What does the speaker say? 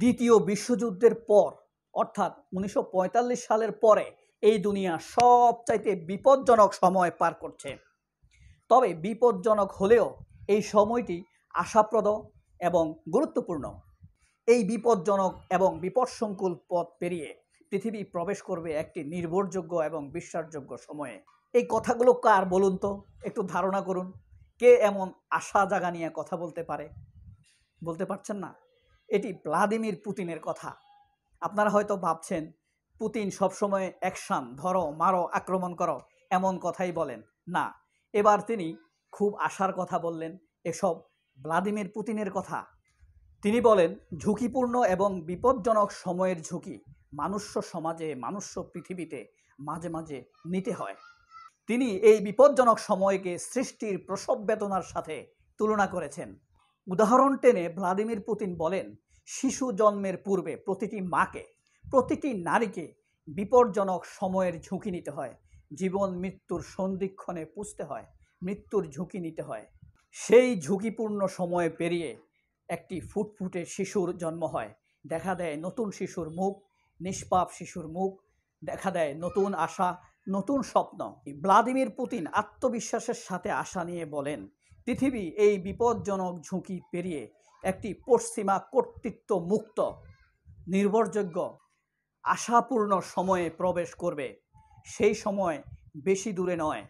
দ্বিতীয় বিশ্বযুদ্ধের পর অর্থাৎ উনিশশো সালের পরে এই দুনিয়া সবচাইতে বিপজ্জনক সময় পার করছে তবে বিপজ্জনক হলেও এই সময়টি আশাপ্রদ এবং গুরুত্বপূর্ণ এই বিপজ্জনক এবং বিপদসংকুল পথ পেরিয়ে পৃথিবী প্রবেশ করবে একটি নির্ভরযোগ্য এবং বিশ্বাসযোগ্য সময়ে এই কথাগুলো কার বলুন তো একটু ধারণা করুন কে এমন আশা জাগা নিয়ে কথা বলতে পারে বলতে পারছেন না এটি ভ্লাদিমির পুতিনের কথা আপনারা হয়তো ভাবছেন পুতিন সবসময় অ্যাকশান ধরো মারো আক্রমণ করো এমন কথাই বলেন না এবার তিনি খুব আশার কথা বললেন এসব ভ্লাদিমির পুতিনের কথা তিনি বলেন ঝুঁকিপূর্ণ এবং বিপজ্জনক সময়ের ঝুঁকি মানুষ্য সমাজে মানুষ্য পৃথিবীতে মাঝে মাঝে নিতে হয় তিনি এই বিপজ্জনক সময়কে সৃষ্টির প্রসব বেতনার সাথে তুলনা করেছেন উদাহরণ টেনে ভ্লাদিমির পুতিন বলেন শিশু জন্মের পূর্বে প্রতিটি মাকে প্রতিটি নারীকে বিপজ্জনক সময়ের ঝুঁকি নিতে হয় জীবন মৃত্যুর সন্ধিক্ষণে পুষতে হয় মৃত্যুর ঝুঁকি নিতে হয় সেই ঝুঁকিপূর্ণ সময়ে পেরিয়ে একটি ফুটফুটে শিশুর জন্ম হয় দেখা দেয় নতুন শিশুর মুখ নিষ্পাপ শিশুর মুখ দেখা দেয় নতুন আশা নতুন স্বপ্ন ভ্লাদিমির পুতিন আত্মবিশ্বাসের সাথে আশা নিয়ে বলেন পৃথিবী এই বিপজ্জনক ঝুঁকি পেরিয়ে একটি পশ্চিমা কর্তৃত্ব মুক্ত নির্ভরযোগ্য আশাপূর্ণ সময়ে প্রবেশ করবে সেই সময় বেশি দূরে নয়